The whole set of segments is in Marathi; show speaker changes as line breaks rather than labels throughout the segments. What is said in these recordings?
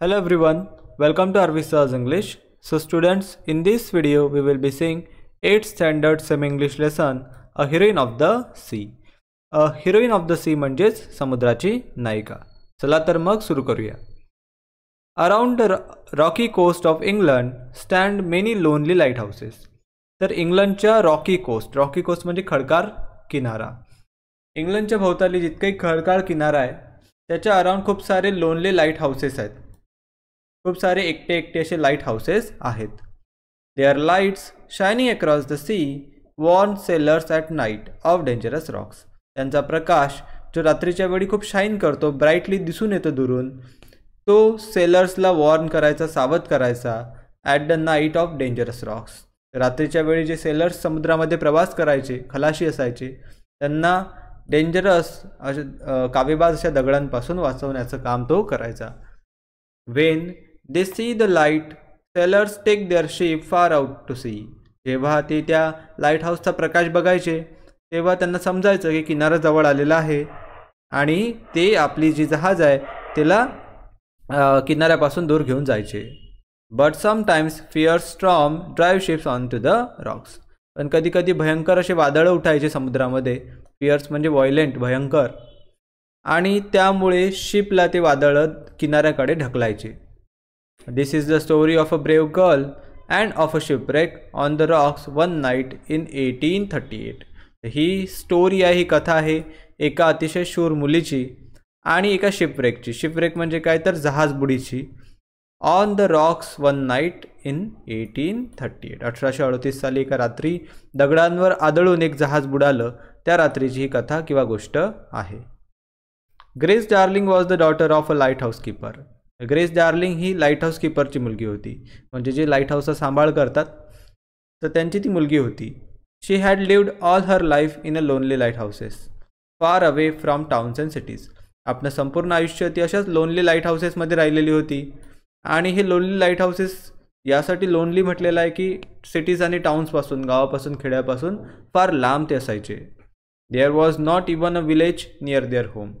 Hello everyone, welcome to Arvisa's English. So students, in this video we will be seeing 8th standard semi-English lesson, A Heroine of the Sea. A Heroine of the Sea म्हणजेच समुद्राची नायिका. चला तर मग सुरू करूया. Around the rocky coast of England stand many lonely lighthouses. तर इंग्लंडच्या रॉकी कोस्ट रॉकी कोस्ट म्हणजे खडकार किनारा इंग्लंडच्या भोवताली जितकाही खडकाळ किनारा आहे त्याच्या अराउंड खूप सारे लोनले लाईट हाऊसेस आहेत खूप सारे एकटे एकटे असे लाईट हाऊसेस आहेत their lights shining across the sea warn sailors at night of dangerous rocks त्यांचा प्रकाश जो रात्रीच्या वेळी खूप शाईन करतो ब्राईटली दिसून येतो दुरून तो सेलर्सला वॉर्न करायचा सावध करायचा at the night of dangerous rocks रात्रीच्या वेळी जे सेलर्स समुद्रामध्ये प्रवास करायचे खलाशी असायचे त्यांना डेंजरस अशा कावेबाज अशा दगडांपासून वाचवण्याचं काम तो करायचा when they see the light sailors take their ship far out to sea जेव्हा ते त्या लाईट हाऊसचा प्रकाश बघायचे तेव्हा त्यांना समजायचं की जवळ आलेला आहे आणि ते आपली जी जहाज आहे तिला किनाऱ्यापासून दूर घेऊन जायचे but sometimes fierce storm drive ships on to the rocks पण कधीकधी भयंकर असे वादळं उठायचे समुद्रामध्ये पिअर्स म्हणजे व्हायलेंट भयंकर आणि त्यामुळे शिपला ते वादळत किनाऱ्याकडे ढकलायचे this is the story of a brave girl and of a shipwreck on the rocks one night in eighteen thirty eight ही स्टोरी आहे ही कथा आहे एका अतिशय शूर मुलीची आणि एका शिपरेकची शिपरेक म्हणजे काय तर जहाज बुडीची on the rocks one night in eighteen thirty eight अठराशे अडतीस साली एका रात्री दगडांवर आदळून एक जहाज बुडालं त्या रात्रीची ही कथा किंवा गोष्ट आहे Grace Darling was the daughter of a lighthouse keeper Grace Darling ही लाईट हाऊस कीपरची मुलगी होती म्हणजे जे लाईट हाऊस सांभाळ करतात तर त्यांची ती मुलगी होती she had lived all her life in a lonely lighthouses far away from towns and cities आपलं संपूर्ण आयुष्य ती अशाच लोनली लाईट हाऊसेसमध्ये राहिलेली होती आणि हे लोनली लाईट हाऊसेस यासाठी लोनली म्हटलेलं आहे की सिटीज आणि टाउन्सपासून गावापासून खेड्यापासून फार लांब ते असायचे there was not even a village near their home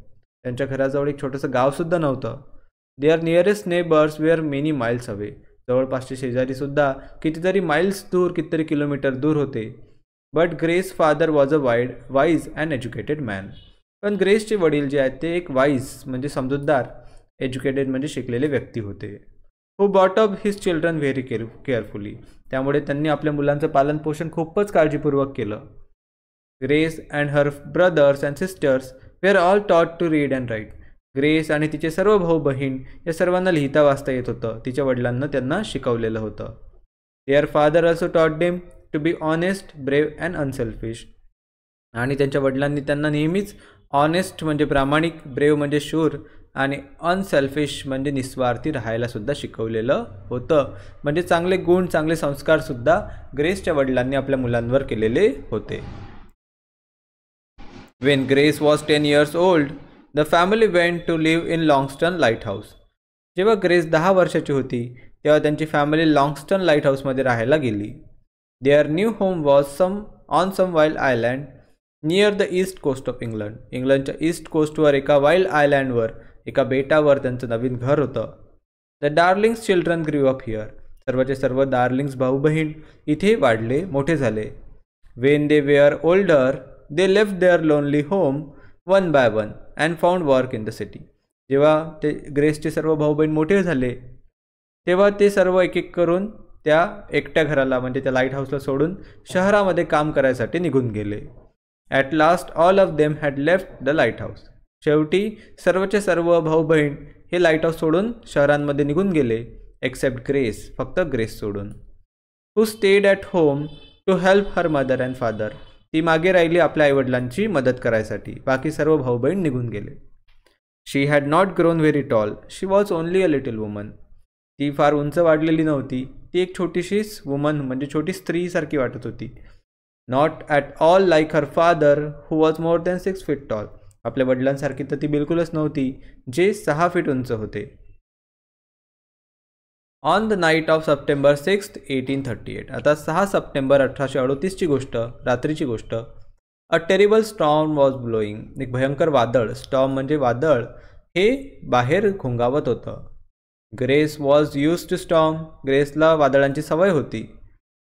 त्यांच्या घराजवळ एक छोटंसं गावसुद्धा नव्हतं our nearest neighbours are many miles away जवळपासचे शेजारीसुद्धा कितीतरी माइल्स दूर कितीतरी किलोमीटर दूर होते but Grace father was a wide wise and educated man पण ग्रेसचे वडील जे आहेत ते एक वाईज म्हणजे समजूतदार एज्युकेटेड म्हणजे शिकलेले व्यक्ती होते brought up his children very care carefully त्यामुळे त्यांनी आपल्या मुलांचं पालनपोषण खूपच काळजीपूर्वक केलं Grace and her brothers and sisters were all taught to read and write Grace आणि तिचे सर्व भाऊ बहीण या सर्वांना लिहिता वाचता येत होतं तिच्या वडिलांना त्यांना शिकवलेलं होतं there father also taught them to be honest brave and unselfish आणि त्यांच्या वडिलांनी त्यांना नेहमीच ऑनेस्ट म्हणजे प्रामाणिक ब्रेव म्हणजे शूर आणि अनसेल्फिश म्हणजे निस्वार्थी राहायलासुद्धा शिकवलेलं होतं म्हणजे चांगले गुण चांगले संस्कारसुद्धा ग्रेसच्या वडिलांनी आपल्या मुलांवर केलेले होते When Grace was 10 years old, the family went to live in Longston Lighthouse. जेव्हा ग्रेस दहा वर्षाची होती तेव्हा त्यांची फॅमिली लॉंगस्टन लाईट हाऊसमध्ये राहायला गेली their new home was some on some wild island near the east coast of England इंग्लंडच्या ईस्ट कोस्टवर एका वाईल्ड आयलँडवर एका बेटावर त्यांचं नवीन घर होतं the Darlings children grew up here सर्वचे सर्व डार्लिंग्स भाऊ बहीण इथे वाढले मोठे झाले when they were older they left their lonely home one by one and found work in the city जेव्हा ते ग्रेसचे सर्व भाऊ बहीण मोठे झाले तेव्हा ते सर्व एक एक करून त्या एकट्या घराला म्हणजे त्या लाईट हाऊसला सोडून शहरामध्ये काम करायसाठी निघून गेले at last all of them had left the lighthouse शेवटी सर्वचे सर्व भाऊ बहीण हे लाईट हाऊस सोडून शहरांमध्ये निघून गेले एक्सेप्ट ग्रेस फक्त ग्रेस सोडून who stayed at home to help her mother and father ती मागे राहिली आपल्या आईवडिलांची मदत करायसाठी बाकी सर्व भाऊ बहीण निघून गेले she had not grown very tall she was only a little woman ती फार उंच वाढलेली नव्हती ती एक छोटीशीच वुमन म्हणजे छोटी स्त्रीसारखी वाटत होती not at all like her father who was more than six feet tall आपल्या वडिलांसारखी तर ती बिलकुलच नव्हती जे सहा फीट उंच होते on the night of September sixth eighteen thirty eight आता सहा सप्टेंबर अठराशे अडोतीसची गोष्ट रात्रीची गोष्ट a terrible storm was blowing एक भयंकर वादळ स्टॉम म्हणजे वादळ हे बाहेर घोंगावत होतं Grace was used to storm ग्रेसला वादळांची सवय होती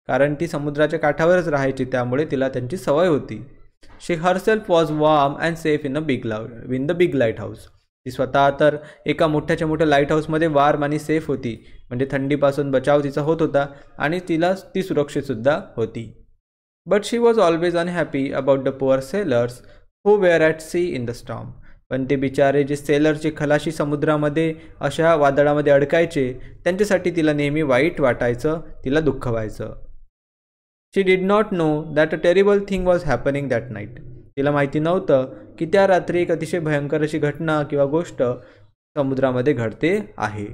कारण ती समुद्राच्या काठावरच राहायची त्यामुळे तिला त्यांची सवय होती she herself was warm and safe in a big love in the big lighthouse ती स्वतः तर एका मोठ्याच्या मोठ्या लाईट हाऊसमध्ये वार्म आणि सेफ होती म्हणजे थंडीपासून बचाव तिचा होत होता आणि तिला ती सुरक्षितसुद्धा होती but she was always unhappy about the poor sailors who were at sea in the storm पण ते बिचारे जे जे खलाशी समुद्रामध्ये अशा वादळामध्ये अडकायचे त्यांच्यासाठी तिला नेहमी वाईट वाटायचं तिला दुःख व्हायचं she did not know that a terrible thing was happening that night तिला माहिती नव्हतं की त्या रात्री एक अतिशय भयंकर अशी घटना किंवा गोष्ट समुद्रामध्ये घडते आहे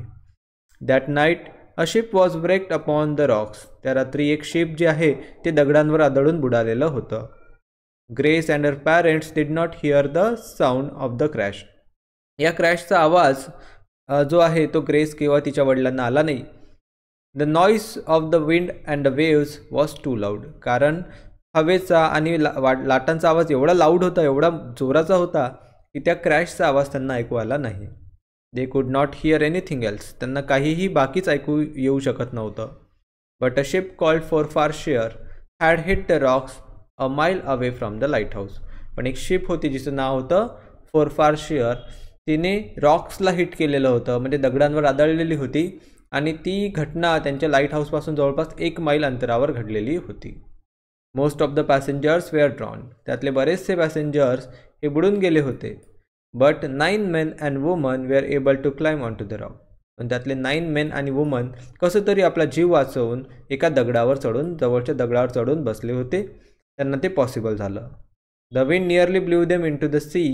that night a ship was wrecked upon the rocks त्या रात्री एक शिप जे आहे ते दगडांवर आदळून बुडालेलं होतं Grace and her parents did not hear the sound of the crash या क्रॅशचा आवाज जो आहे तो ग्रेस किंवा तिच्या वडिलांना आला नाही the noise of the wind and the waves was too loud कारण हवेचा आणि ला लाटांचा आवाज एवढा लाऊड होता एवढा जोराचा होता की त्या क्रॅशचा आवाज त्यांना ऐकू आला नाही they could not here anything else त्यांना काहीही बाकीच ऐकू येऊ शकत नव्हतं but a ship called Forfarshire had hit the rocks a mile away from the lighthouse पण एक शिप होती जिचं नाव होतं फॉर फार शेअर तिने रॉक्सला हिट केलेलं होतं म्हणजे दगडांवर आदळलेली होती आणि ती घटना त्यांच्या लाईट हाऊसपासून जवळपास एक माईल अंतरावर घडलेली होती most of the passengers were drowned त्यातले बरेचसे पॅसेंजर्स हे बुडून गेले होते but nine men and women were able to climb on to the rock पण त्यातले नाईन मेन आणि वुमन कसं तरी आपला जीव वाचवून एका दगडावर चढून जवळच्या दगडावर चढून बसले होते त्यांना ते पॉसिबल झालं the wind nearly blew them in to the sea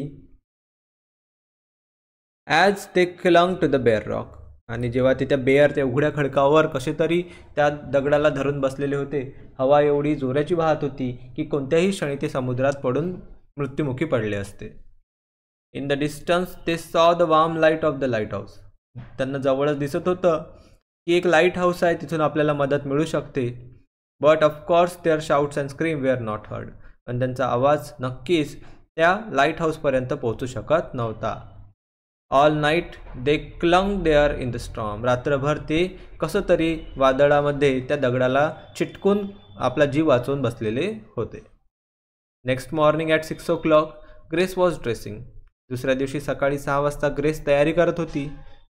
as ते clung to the bare rock आणि जेव्हा ते त्या बेअर त्या उघड्या खडकावर कसे तरी त्या दगडाला धरून बसलेले होते हवा एवढी जोराची वाहत होती की कोणत्याही क्षणी ते समुद्रात पडून मृत्युमुखी पडले असते इन द डिस्टन्स ते saw the warm light of the lighthouse त्यांना जवळच दिसत होतं की एक लाईट हाऊस आहे तिथून आपल्याला मदत मिळू शकते but of course their shouts and scream were not heard पण त्यांचा आवाज नक्कीच त्या लाईट हाऊसपर्यंत पोहोचू शकत नव्हता all night they clung there in the storm रात्रभर ते कसं तरी वादळामध्ये त्या दगडाला चिटकून आपला जीव वाचवून बसलेले होते next morning at six o'clock Grace was dressing दुसऱ्या दिवशी सकाळी सहा वाजता ग्रेस तयारी करत होती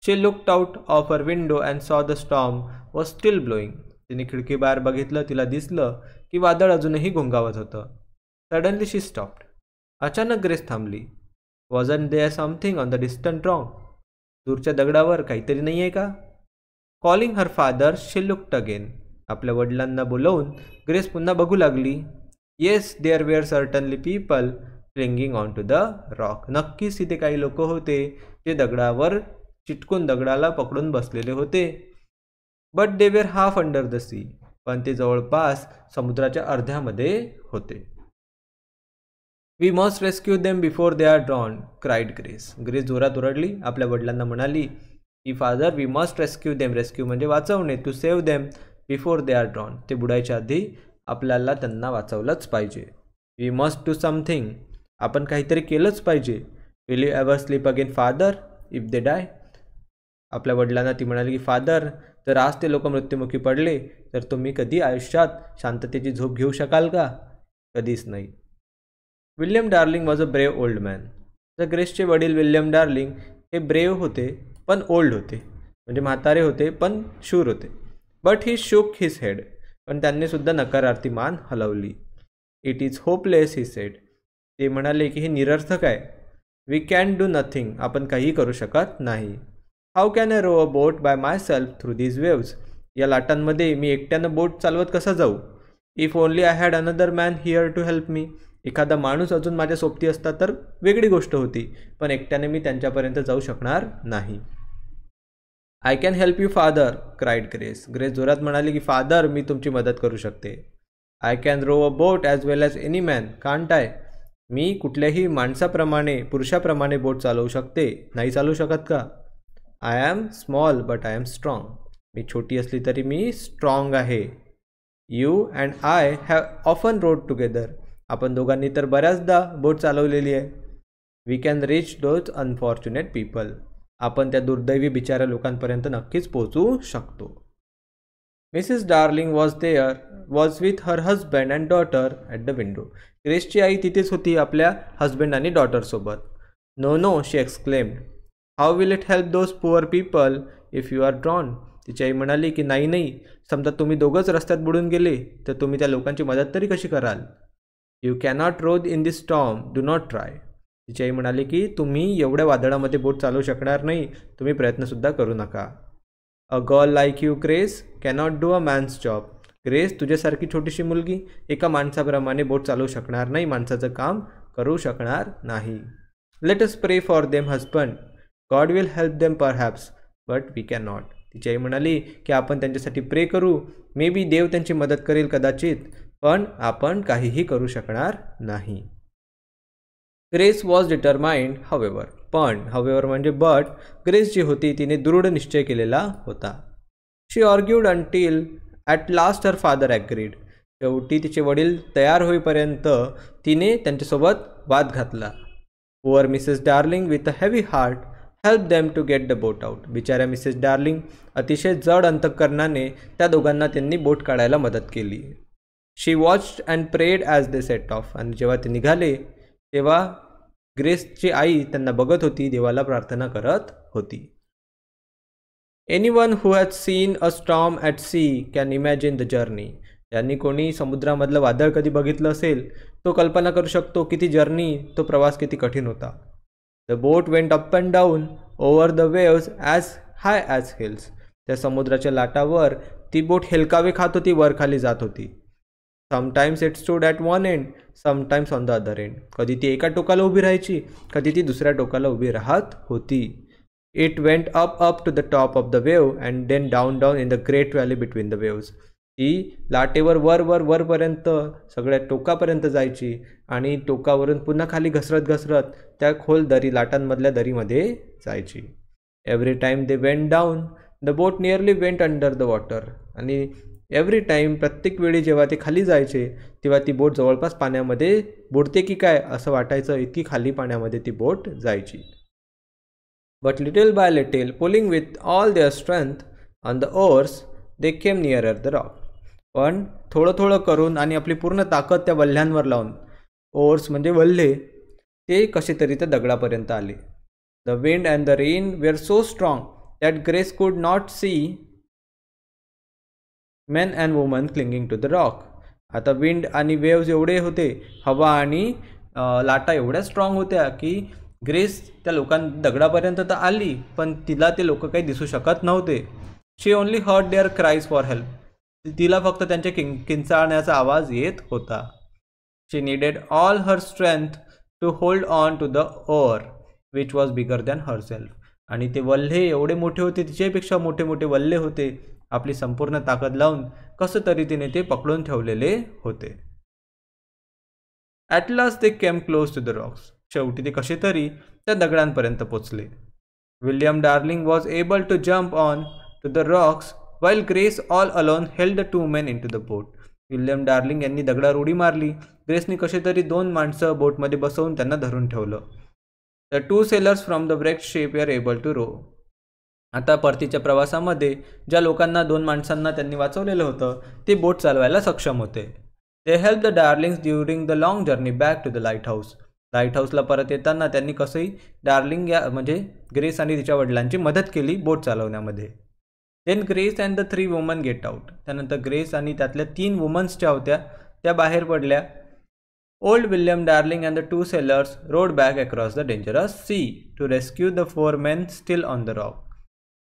she looked out of her window and saw the storm व स्टील ब्लोईंग तिने खिडकी बाहेर बघितलं तिला दिसलं की वादळ अजूनही घोंगावत होतं सडनली शी स्टॉप्ड अचानक ग्रेस थांबली wasn't there something on the distant rock दूरच्या दगडावर काहीतरी नाही आहे का calling her father she looked again आपल्या वडिलांना बोलवून ग्रेस पुन्हा बघू लागली yes there were certainly people clinging on to the rock नक्कीच तिथे काही लोक होते जे दगडावर चिटकून दगडाला पकडून बसलेले होते but they were half under the sea पण ते जवळपास समुद्राच्या अर्ध्यामध्ये होते we must rescue them before they are drowned cried Grace Grace जोरात उरडली आपल्या वडिलांना म्हणाली की father we must rescue them rescue म्हणजे वाचवणे to save them before they are drowned ते बुडायच्या आधी आपल्याला त्यांना वाचवलंच पाहिजे वी मस्ट डू समथिंग आपण काहीतरी केलंच पाहिजे will you ever sleep again father if they die आपल्या वडिलांना ती म्हणाली की फादर जर आज ते लोक मृत्युमुखी पडले तर तुम्ही कधी आयुष्यात शांततेची झोप घेऊ शकाल का कधीच नाही William Darling was a brave old man तर ग्रेसचे वडील विल्यम डार्लिंग हे ब्रेव होते पण ओल्ड होते म्हणजे म्हातारे होते पण शूर होते but he shook his head पण त्यांनीसुद्धा नकारार्थी मान हलवली it is hopeless he said ते म्हणाले की हे निरर्थक आहे वी कॅन डू नथिंग आपण काहीही करू शकत नाही how can I row a boat by myself through these waves या लाटांमध्ये मी एकट्यानं बोट चालवत कसा जाऊ if only I had another man here to help me एखादा माणूस अजून माझ्या सोबती असता तर वेगळी गोष्ट होती पण एकट्याने मी त्यांच्यापर्यंत जाऊ शकणार नाही I can help you father cried Grace Grace जोरात म्हणाले की फादर मी तुमची मदत करू शकते I can row a boat as well as any man can't I मी कुठल्याही माणसाप्रमाणे पुरुषाप्रमाणे बोट चालवू शकते नाही चालवू शकत का I am small but I am strong मी छोटी असली तरी मी स्ट्रॉंग आहे you and I have often rowed together आपण दोघांनी तर बऱ्याचदा बोट चालवलेली आहे we can reach those unfortunate people आपण त्या दुर्दैवी बिचाऱ्या लोकांपर्यंत नक्कीच पोहोचू शकतो Mrs Darling was there was with her husband and daughter at the window ग्रेसची आई तिथेच होती आपल्या हजबंड आणि डॉटरसोबत no no she exclaimed how will it help those poor people if you are drowned तिची आई म्हणाली की नाही नाही समजा तुम्ही दोघंच रस्त्यात बुडून गेले तर तुम्ही त्या लोकांची मदत तरी कशी कराल you cannot row in this storm do not try तिची आई म्हणाली की तुम्ही एवढ्या वादळामध्ये बोट चालवू शकणार नाही तुम्ही प्रयत्नसुद्धा करू नका a girl like you Grace cannot do a man's job ग्रेस तुझ्यासारखी छोटीशी मुलगी एका माणसाप्रमाणे बोट चालवू शकणार नाही माणसाचं काम करू शकणार नाही let us pray for them husband God will help them perhaps but we can not तिची आई म्हणाली की आपण त्यांच्यासाठी प्रे करू मे बी देव त्यांची मदत करेल कदाचित पण आपण काहीही करू शकणार नाही ग्रेस वॉज डिटरमाइंड हवेवर पण हवेवर म्हणजे बट ग्रेस जी होती तिने दृढ निश्चय केलेला होता she argued until at last her father agreed शेवटी तिचे वडील तयार होईपर्यंत तिने त्यांच्यासोबत वाद घातला poor Mrs Darling with a heavy heart help them to get the boat out बिचाऱ्या मिसेस डार्लिंग अतिशय जड अंतकरणाने त्या दोघांना त्यांनी बोट काढायला मदत केली she watch and prayed as they set off आणि जेव्हा ते निघाले तेव्हा ग्रेसची आई त्यांना बघत होती देवाला प्रार्थना करत होती anyone who has seen a storm at sea can imagine the journey ज्यांनी कोणी समुद्रामधलं वादळ कधी बघितलं असेल तो कल्पना करू शकतो किती जर्नी तो प्रवास किती कठीण होता the boat went up and down over the waves as high as hills त्या समुद्राच्या लाटावर ती बोट हेलकावे खात होती वरखाली जात होती sometimes its stood at one end sometimes on the other end कधी ती एका टोकाला उभी राहायची कधी ती दुसऱ्या टोकाला उभी राहत होती it went up up to the top of the wave and then down down in the great valley between the waves ती लाटेवर वर वर वरपर्यंत सगळ्या टोकापर्यंत जायची आणि टोकावरून पुन्हा खाली घसरत घसरत त्या खोल दरी लाटांमधल्या दरीमध्ये जायची every time they went down the boat nearly went under the water आणि एव्हरी टाईम प्रत्येक वेळी जेव्हा ते खाली जायचे तेव्हा ती बोट जवळपास पाण्यामध्ये बुडते की काय असं वाटायचं इतकी खाली पाण्यामध्ये ती बोट जायची but little by little pulling with all their strength on the oars they came near the rock पण थोडं थोडं करून आणि आपली पूर्ण ताकद त्या वल्ह्यांवर लावून ओअर्स म्हणजे वल्हे ते कसे तरी त्या दगडापर्यंत आले the wind and the rain were so strong that Grace could not see men and women clinging to the rock आता विंड आणि वेव्ज एवढे होते हवा आणि लाटा एवढ्या स्ट्रॉंग होत्या की ग्रेस त्या लोकां दगडापर्यंत तर आली पण तिला ते लोक काही दिसू शकत नव्हते she only heard their cries for help तिला फक्त त्यांच्या किं किंचाळण्याचा आवाज येत होता she needed all her strength to hold on to the oar which was bigger than herself आणि ते वल्हे एवढे मोठे होते तिच्यापेक्षा मोठे मोठे वल्हे होते आपली संपूर्ण ताकद लावून कस तरी तिने ते पकडून ठेवलेले होते at last came close to the rocks शेवटी ते कसे तरी त्या दगडांपर्यंत पोचले William Darling was able to jump on to the rocks while Grace all alone held the two men in to the boat William Darling यांनी दगडावर उडी मारली ग्रेसनी कसेतरी दोन माणसं बोटमध्ये बसवून त्यांना धरून ठेवलं the two sailors from the ब्रेक ship are able to row आता परतीच्या प्रवासामध्ये ज्या लोकांना दोन माणसांना त्यांनी वाचवलेलं होतं ते बोट चालवायला सक्षम होते ते help the Darlings during the long journey back to the lighthouse लाईट हाऊसला परत येताना त्यांनी कसंही डार्लिंग या म्हणजे ग्रेस आणि तिच्या वडिलांची मदत केली बोट चालवण्यामध्ये then Grace and the three woman get out त्यानंतर ग्रेस आणि त्यातल्या तीन वुमन्स ज्या होत्या त्या बाहेर पडल्या old William Darling and the two sailors rowed back across the dangerous sea to rescue the four men still on the rock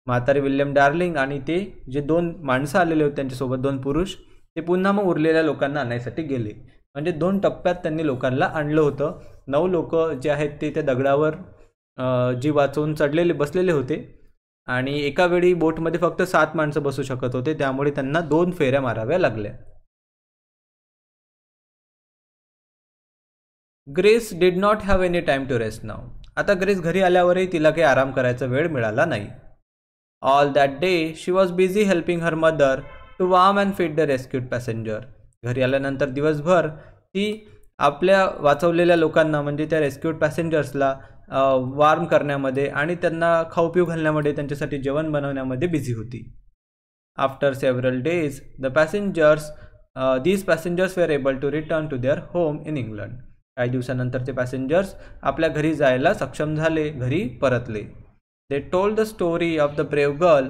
म्हातारी विल्यम डार्लिंग आणि ते जे दोन माणसं आलेले होते त्यांच्यासोबत दोन पुरुष ते पुन्हा मग उरलेल्या लोकांना आणायसाठी गेले म्हणजे दोन टप्प्यात त्यांनी लोकांना आणलं होतं नऊ लोक जे आहेत ते त्या दगडावर जी वाचवून चढलेले बसलेले होते आणि एका वेळी बोटमध्ये फक्त सात माणसं बसू शकत होते त्यामुळे त्यांना दोन फेऱ्या माराव्या लागल्या Grace did not have any time to rest now आता ग्रेस घरी आल्यावरही तिला काही आराम करायचा वेळ मिळाला नाही all that day she was busy helping her mother to warm and feed the rescued passenger घरी आल्यानंतर दिवसभर ती आपल्या वाचवलेल्या लोकांना म्हणजे त्या रेस्क्यूड पॅसेंजर्सला वार्म करण्यामध्ये आणि त्यांना खाऊ पिऊ घालण्यामध्ये त्यांच्यासाठी जेवण बनवण्यामध्ये बिझी होती after several days the passengers these passengers were able to return to their home in England काही दिवसानंतर ते पॅसेंजर्स आपल्या घरी जायला सक्षम झाले घरी परतले They told the story of the brave girl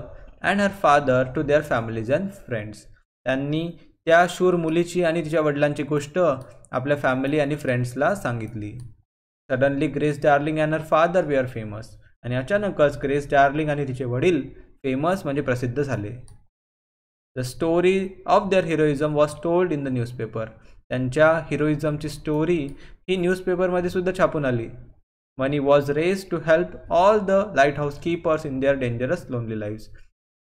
and her father to their families and friends त्यांनी त्या शूर मुलीची आणि तिच्या वडिलांची गोष्ट आपल्या फॅमिली आणि फ्रेंड्सला सांगितली suddenly Grace Darling and her father were famous आणि अचानकच ग्रेस डार्लिंग आणि तिचे वडील फेमस म्हणजे प्रसिद्ध झाले the story of their heroism was told in the newspaper त्यांच्या हिरोईझमची स्टोरी ही न्यूजपेपरमध्ये सुद्धा छापून आली money was raised to help all the lighthouse keepers in their dangerous lonely lives.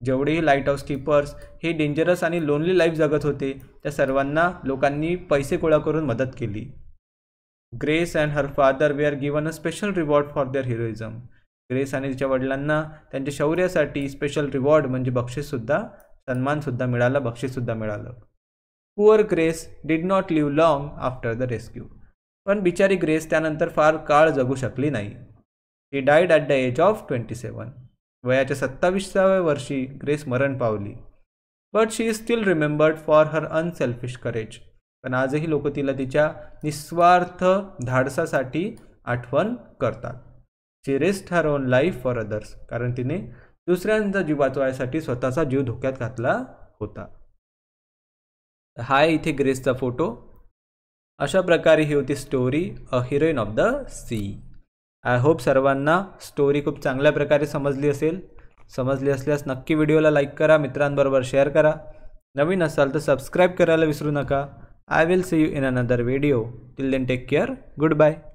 जेवढेही लाईटहाऊस कीपर्स हे डेंजरस आणि लोनली लाईफ जगत होते त्या सर्वांना लोकांनी पैसे गोळा करून मदत केली Grace and her father were given a special reward for their heroism Grace आणि तिच्या वडिलांना त्यांच्या शौर्यासाठी स्पेशल रिवॉर्ड म्हणजे बक्षीससुद्धा सन्मानसुद्धा मिळालं बक्षीससुद्धा मिळालं poor Grace did not live long after the rescue पण बिचारी ग्रेस त्यानंतर फार काळ जगू शकली नाही he died at the age of twenty seven वयाच्या सत्तावीसाव्या वर्षी ग्रेस मरण पावली but she is still remembered for her unselfish courage पण आजही लोक तिला तिच्या निस्वार्थ धाडसासाठी आठवण करतात she rest her own life for others कारण तिने दुसऱ्यांचा जीव वाचवायसाठी स्वतःचा जीव धोक्यात घातला होता हाय इथे ग्रेसचा फोटो अशा प्रकारे ही होती story a heroine of the sea I hope सर्वांना स्टोरी खूप चांगल्या प्रकारे समजली असेल समजली असल्यास नक्की व्हिडिओला लाईक करा मित्रांबरोबर शेअर करा नवीन असाल तर सबस्क्राईब करायला विसरू नका I will see you in another video till then take care good bye